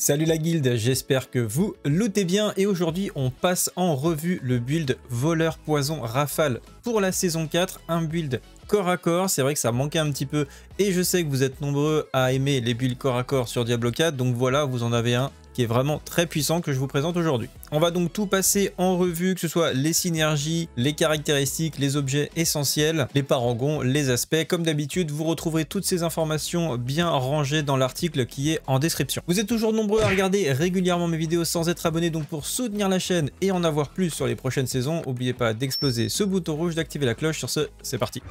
Salut la guilde, j'espère que vous lootez bien et aujourd'hui on passe en revue le build voleur poison rafale pour la saison 4, un build corps à corps, c'est vrai que ça manquait un petit peu et je sais que vous êtes nombreux à aimer les builds corps à corps sur Diablo 4 donc voilà vous en avez un qui est vraiment très puissant que je vous présente aujourd'hui. On va donc tout passer en revue, que ce soit les synergies, les caractéristiques, les objets essentiels, les parangons, les aspects. Comme d'habitude, vous retrouverez toutes ces informations bien rangées dans l'article qui est en description. Vous êtes toujours nombreux à regarder régulièrement mes vidéos sans être abonné, donc pour soutenir la chaîne et en avoir plus sur les prochaines saisons, n'oubliez pas d'exploser ce bouton rouge, d'activer la cloche. Sur ce, c'est parti.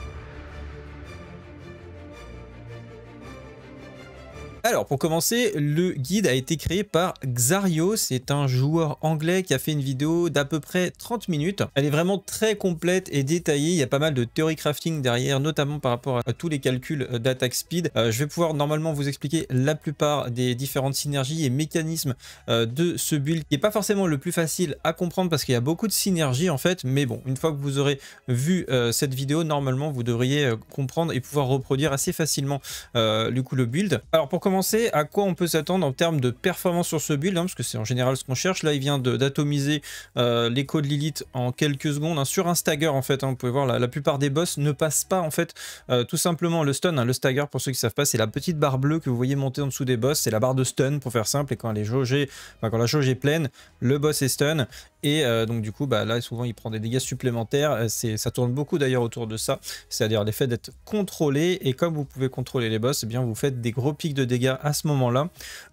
Alors, pour commencer, le guide a été créé par Xario. C'est un joueur anglais qui a fait une vidéo d'à peu près 30 minutes. Elle est vraiment très complète et détaillée. Il y a pas mal de théorie crafting derrière, notamment par rapport à tous les calculs euh, d'attaque speed. Euh, je vais pouvoir normalement vous expliquer la plupart des différentes synergies et mécanismes euh, de ce build qui n'est pas forcément le plus facile à comprendre parce qu'il y a beaucoup de synergies en fait. Mais bon, une fois que vous aurez vu cette vidéo, normalement vous devriez comprendre et pouvoir reproduire assez facilement le coup le build. Alors pour commencer, à quoi on peut s'attendre en termes de performance sur ce build, hein, parce que c'est en général ce qu'on cherche. Là, il vient d'atomiser euh, l'écho de Lilith en quelques secondes, hein, sur un stagger en fait. Hein. vous pouvez voir, la, plupart des boss ne passent pas en fait euh, tout simplement le stun. le stagger, pour ceux qui savent pas, c'est la petite barre bleue que vous voyez monter en dessous des boss. C'est la barre de stun pour faire simple, et quand, les quand la jauge est pleine, le boss est stun. Et euh, donc du coup, bah, là, souvent, il prend des dégâts supplémentaires. Euh, ça tourne beaucoup d'ailleurs autour de ça, c'est-à-dire l'effet d'être contrôlé. Et comme vous pouvez contrôler les boss, et eh bien, vous faites des gros pics de dégâts à ce moment-là.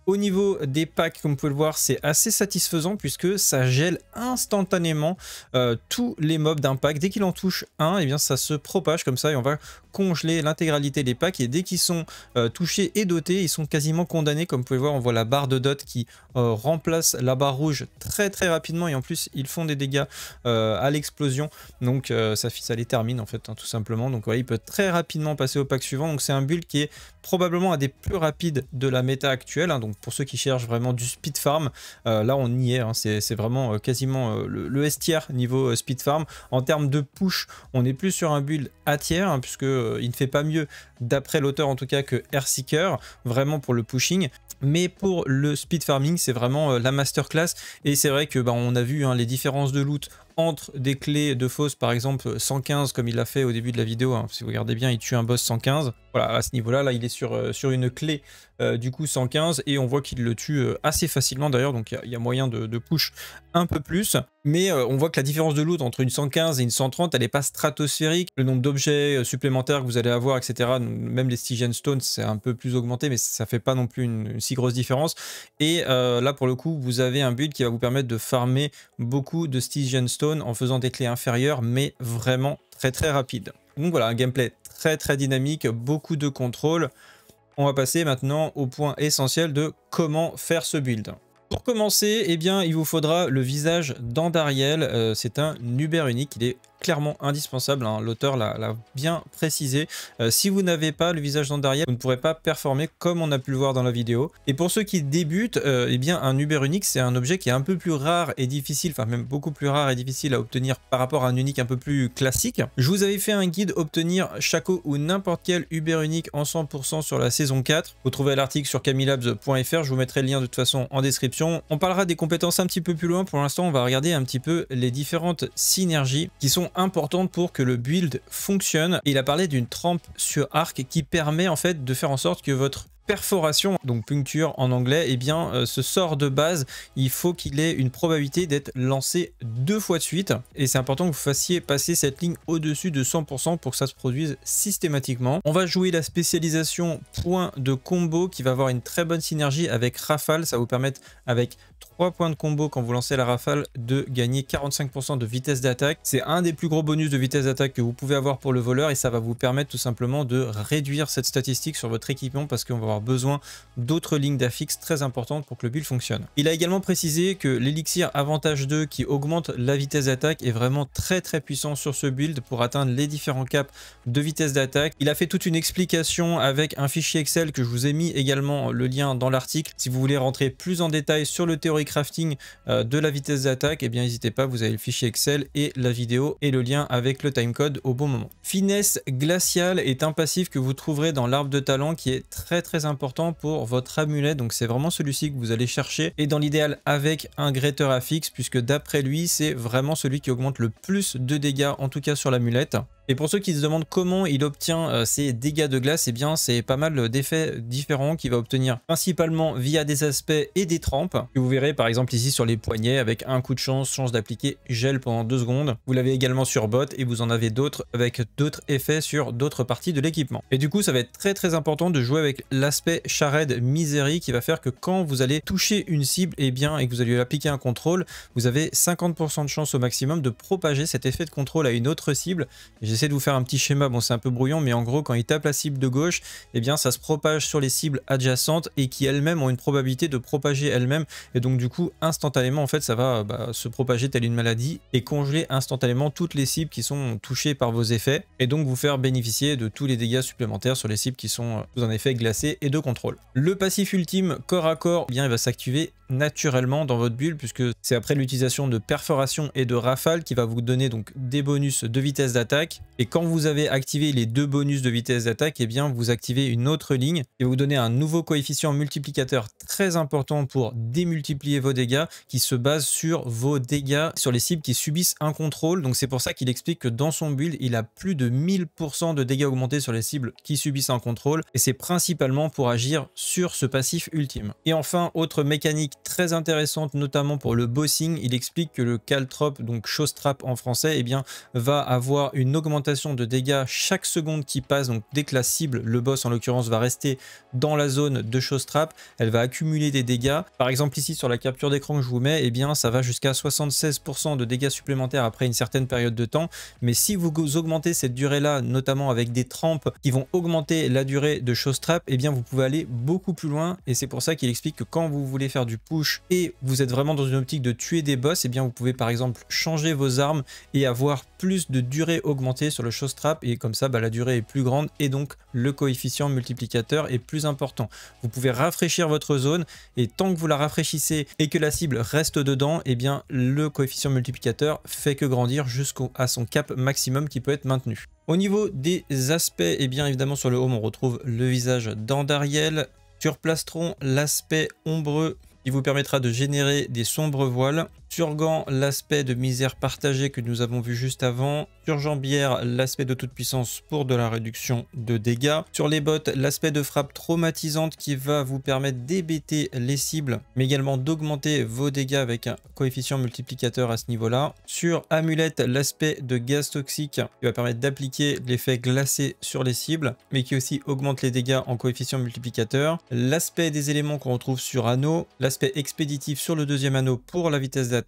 Au niveau des packs, comme vous pouvez le voir, c'est assez satisfaisant puisque ça gèle instantanément euh, tous les mobs d'un pack. Dès qu'il en touche un, et eh bien, ça se propage comme ça et on va congeler l'intégralité des packs. Et dès qu'ils sont touchés et dotés, ils sont quasiment condamnés. Comme vous pouvez le voir, on voit la barre de dot qui remplace la barre rouge très très rapidement et en plus ils font des dégâts euh, à l'explosion, donc euh, ça, ça, les termine en fait, hein, tout simplement. Donc voilà, il peut très rapidement passer au pack suivant, donc c'est un build qui est probablement un des plus rapides de la méta actuelle, hein. donc pour ceux qui cherchent vraiment du speed farm, euh, là on y est, hein. c'est vraiment quasiment le, S tier niveau speed farm. En termes de push, on est plus sur un build à tiers, puisqu'il puisque il ne fait pas mieux, d'après l'auteur en tout cas, que Air Seeker, vraiment pour le pushing. Mais pour le speed farming, c'est vraiment la masterclass. Et c'est vrai que bah, on a vu Hein, les différences de loot entre des clés de fausse, par exemple 115 comme il l'a fait au début de la vidéo, hein, si vous regardez bien, il tue un boss 115, voilà, à ce niveau-là, là il est sur, euh, sur une clé euh, du coup 115, et on voit qu'il le tue euh, assez facilement d'ailleurs, donc il y, a moyen de, push un peu plus, mais on voit que la différence de loot entre une 115 et une 130, elle n'est pas stratosphérique, le nombre d'objets supplémentaires que vous allez avoir, etc., même les Stygian Stones, c'est un peu plus augmenté, mais ça fait pas non plus une, si grosse différence, et là pour le coup, vous avez un but qui va vous permettre de farmer beaucoup de Stygian Stones, en faisant des clés inférieures, mais vraiment très très rapide. Donc voilà, un gameplay très très dynamique, beaucoup de contrôle. On va passer maintenant au point essentiel de comment faire ce build. Pour commencer, eh bien, il vous faudra le visage d'Andariel. Euh, c'est un Uber unique, il est clairement indispensable. Hein. L'auteur l'a bien précisé. Euh, si vous n'avez pas le visage d'Andaria, vous ne pourrez pas performer comme on a pu le voir dans la vidéo. Et pour ceux qui débutent, et euh, eh bien, un Uber unique, c'est un objet qui est un peu plus rare et difficile, enfin même beaucoup plus rare et difficile à obtenir par rapport à un unique un peu plus classique. Je vous avais fait un guide obtenir Chaco ou n'importe quel Uber unique en 100% sur la saison 4. Vous trouvez l'article sur camilabs.fr, je vous mettrai le lien de toute façon en description. On parlera des compétences un petit peu plus loin. Pour l'instant, on va regarder un petit peu les différentes synergies qui sont Importante pour que le build fonctionne. Il a parlé d'une trempe sur arc qui permet en fait de faire en sorte que votre perforation, donc puncture en anglais, eh bien, ce euh, sort de base, il faut qu'il ait une probabilité d'être lancé deux fois de suite. Et c'est important que vous fassiez passer cette ligne au-dessus de 100% pour que ça se produise systématiquement. On va jouer la spécialisation point de combo qui va avoir une très bonne synergie avec Rafale. Ça va vous permettre avec 3 points de combo quand vous lancez la rafale de gagner 45% de vitesse d'attaque. C'est un des plus gros bonus de vitesse d'attaque que vous pouvez avoir pour le voleur et ça va vous permettre tout simplement de réduire cette statistique sur votre équipement parce qu'on va avoir besoin d'autres lignes d'affixes très importantes pour que le build fonctionne. Il a également précisé que l'élixir avantage 2 qui augmente la vitesse d'attaque est vraiment très très puissant sur ce build pour atteindre les différents caps de vitesse d'attaque. Il a fait toute une explication avec un fichier Excel que je vous ai mis également le lien dans l'article si vous voulez rentrer plus en détail sur le théorème crafting euh, de la vitesse d'attaque, et eh bien n'hésitez pas, vous avez le fichier Excel et la vidéo et le lien avec le timecode au bon moment. Finesse glaciale est un passif que vous trouverez dans l'arbre de talent qui est très très important pour votre amulet, donc c'est vraiment celui-ci que vous allez chercher, et dans l'idéal avec un gretteur à puisque d'après lui, c'est vraiment celui qui augmente le plus de dégâts, en tout cas sur l'amulette. Et pour ceux qui se demandent comment il obtient ses euh, dégâts de glace, et eh bien c'est pas mal euh, d'effets différents qu'il va obtenir principalement via des aspects et des trempes. vous verrez par exemple ici sur les poignets avec un coup de chance, chance d'appliquer gel pendant deux secondes. Vous l'avez également sur bottes et vous en avez d'autres avec d'autres effets sur d'autres parties de l'équipement. Et du coup ça va être très très important de jouer avec l'aspect charade misery qui va faire que quand vous allez toucher une cible et eh bien, et que vous allez appliquer un contrôle, vous avez 50% de chance au maximum de propager cet effet de contrôle à une autre cible. J'essaie de vous faire un petit schéma, bon c'est un peu brouillon, mais en gros quand il tape la cible de gauche, eh bien ça se propage sur les cibles adjacentes et qui elles-mêmes ont une probabilité de propager elles-mêmes. Et donc du coup instantanément en fait ça va bah, se propager telle une maladie et congeler instantanément toutes les cibles qui sont touchées par vos effets et donc vous faire bénéficier de tous les dégâts supplémentaires sur les cibles qui sont euh, sous un effet glacé et de contrôle. Le passif ultime corps à corps, eh bien il va s'activer naturellement dans votre bulle puisque c'est après l'utilisation de perforation et de rafale qui va vous donner donc des bonus de vitesse d'attaque, et quand vous avez activé les deux bonus de vitesse d'attaque, eh bien vous activez une autre ligne et vous donnez un nouveau coefficient multiplicateur très important pour démultiplier vos dégâts qui se base sur vos dégâts sur les cibles qui subissent un contrôle. Donc c'est pour ça qu'il explique que dans son build, il a plus de 1000% de dégâts augmentés sur les cibles qui subissent un contrôle et c'est principalement pour agir sur ce passif ultime. Et enfin, autre mécanique très intéressante notamment pour le bossing, il explique que le caltrop, donc showstrap en français, eh bien va avoir une augmentation de dégâts chaque seconde qui passe. Donc dès que la cible, le boss en l'occurrence, va rester dans la zone de trap, elle va accumuler des dégâts. Par exemple ici sur la capture d'écran que je vous mets, et eh bien ça va jusqu'à 76% de dégâts supplémentaires après une certaine période de temps. Mais si vous augmentez cette durée-là, notamment avec des trempes qui vont augmenter la durée de trap, et eh bien vous pouvez aller beaucoup plus loin. Et c'est pour ça qu'il explique que quand vous voulez faire du push et vous êtes vraiment dans une optique de tuer des boss, et eh bien vous pouvez par exemple changer vos armes et avoir plus de durée augmentée sur le showstrap et comme ça bah, la durée est plus grande et donc le coefficient multiplicateur est plus important. Vous pouvez rafraîchir votre zone et tant que vous la rafraîchissez et que la cible reste dedans, et eh bien le coefficient multiplicateur fait que grandir jusqu'à son cap maximum qui peut être maintenu. Au niveau des aspects, et eh bien évidemment sur le home on retrouve le visage d'Andariel, sur Plastron l'aspect ombreux qui vous permettra de générer des sombres voiles. Sur Gant, l'aspect de misère partagée que nous avons vu juste avant. Sur Jambière, l'aspect de toute puissance pour de la réduction de dégâts. Sur les bottes, l'aspect de frappe traumatisante qui va vous permettre d'ébêter les cibles, mais également d'augmenter vos dégâts avec un coefficient multiplicateur à ce niveau-là. Sur amulette, l'aspect de gaz toxique qui va permettre d'appliquer l'effet glacé sur les cibles, mais qui aussi augmente les dégâts en coefficient multiplicateur. L'aspect des éléments qu'on retrouve sur anneau, l'aspect expéditif sur le deuxième anneau pour la vitesse d'attaque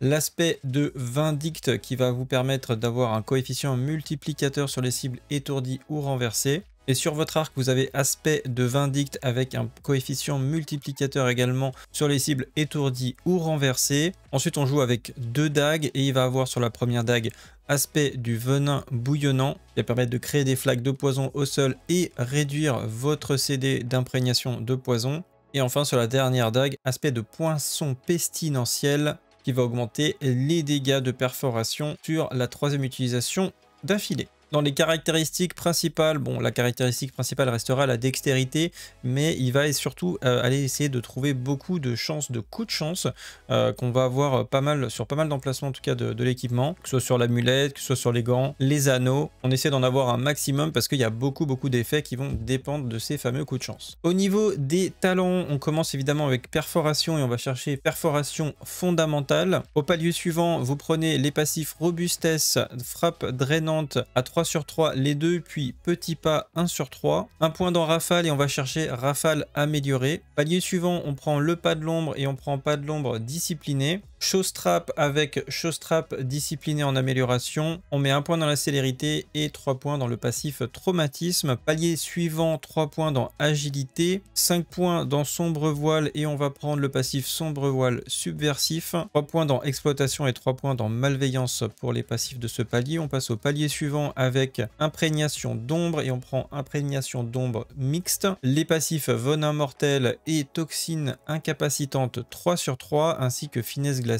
L'aspect de Vindicte qui va vous permettre d'avoir un coefficient multiplicateur sur les cibles étourdies ou renversées. Et sur votre arc, vous avez aspect de Vindicte avec un coefficient multiplicateur également sur les cibles étourdies ou renversées. Ensuite, on joue avec deux dagues et il va avoir sur la première dague aspect du venin bouillonnant qui va permettre de créer des flaques de poison au sol et réduire votre CD d'imprégnation de poison. Et enfin, sur la dernière dague, aspect de poinçon Pestinentiel qui va augmenter les dégâts de perforation sur la troisième utilisation d'un filet. Dans les caractéristiques principales, bon, la caractéristique principale restera la dextérité, mais il va surtout euh, aller essayer de trouver beaucoup de chances, de coups de chance, euh, qu'on va avoir euh, pas mal, sur pas mal d'emplacements en tout cas de, l'équipement, que ce soit sur l'amulette, que ce soit sur les gants, les anneaux. On essaie d'en avoir un maximum parce qu'il y a beaucoup, beaucoup d'effets qui vont dépendre de ces fameux coups de chance. Au niveau des talents, on commence évidemment avec perforation et on va chercher perforation fondamentale. Au palier suivant, vous prenez les passifs robustesse, frappe drainante à 3 sur 3 les deux, puis petit pas 1 sur 3. Un point dans rafale et on va chercher rafale amélioré. Palier suivant, on prend le pas de l'ombre et on prend pas de l'ombre discipliné. Showstrap avec Showstrap discipliné en amélioration. On met un point dans la célérité et trois points dans le passif traumatisme. Palier suivant, 3 points dans agilité, 5 points dans sombre voile et on va prendre le passif sombre voile subversif. 3 points dans exploitation et 3 points dans malveillance pour les passifs de ce palier. On passe au palier suivant avec imprégnation d'ombre et on prend imprégnation d'ombre mixte. Les passifs venin mortel et toxine incapacitante 3 sur 3 ainsi que finesse glacée.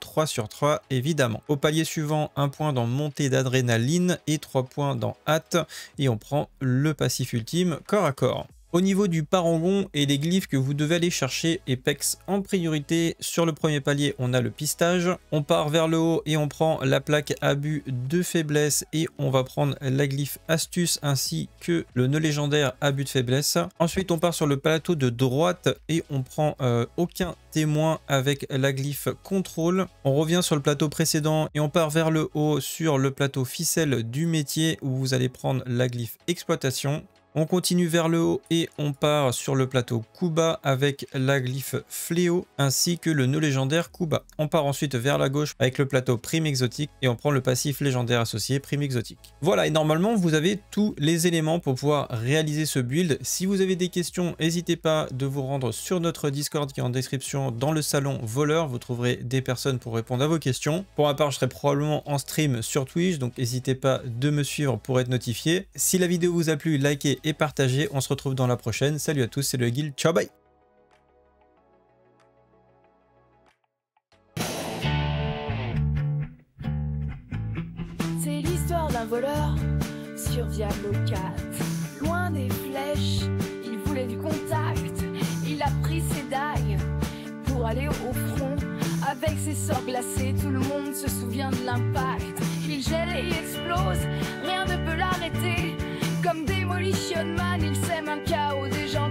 3 sur 3 évidemment. Au palier suivant, un point dans montée d'adrénaline et 3 points dans hâte. Et on prend le passif ultime corps à corps. Au niveau du parangon et des glyphes que vous devez aller chercher Apex en priorité, sur le premier palier on a le pistage, on part vers le haut et on prend la plaque abus de faiblesse et on va prendre la glyphe astuce ainsi que le nœud légendaire abus de faiblesse. Ensuite on part sur le plateau de droite et on prend euh, aucun témoin avec la glyphe contrôle. On revient sur le plateau précédent et on part vers le haut sur le plateau ficelle du métier où vous allez prendre la glyphe exploitation. On continue vers le haut et on part sur le plateau Kuba avec la glyphe Fléau ainsi que le nœud légendaire Kuba. On part ensuite vers la gauche avec le plateau Prime Exotique et on prend le passif légendaire associé Prime Exotique. Voilà et normalement vous avez tous les éléments pour pouvoir réaliser ce build. Si vous avez des questions, n'hésitez pas de vous rendre sur notre Discord qui est en description dans le salon voleur. Vous trouverez des personnes pour répondre à vos questions. Pour ma part, je serai probablement en stream sur Twitch, donc n'hésitez pas de me suivre pour être notifié. Si la vidéo vous a plu, likez et partagez. On se retrouve dans la prochaine. Salut à tous, c'est le Guild. Ciao, bye C'est l'histoire d'un voleur sur Diablo 4. Loin des flèches, il voulait du contact. Il a pris ses dagues pour aller au front. Avec ses sorts glacés, tout le monde se souvient de l'impact. Il gèle et il explose, rien ne peut l'arrêter. Comme Demolition Man, il sème un chaos des gens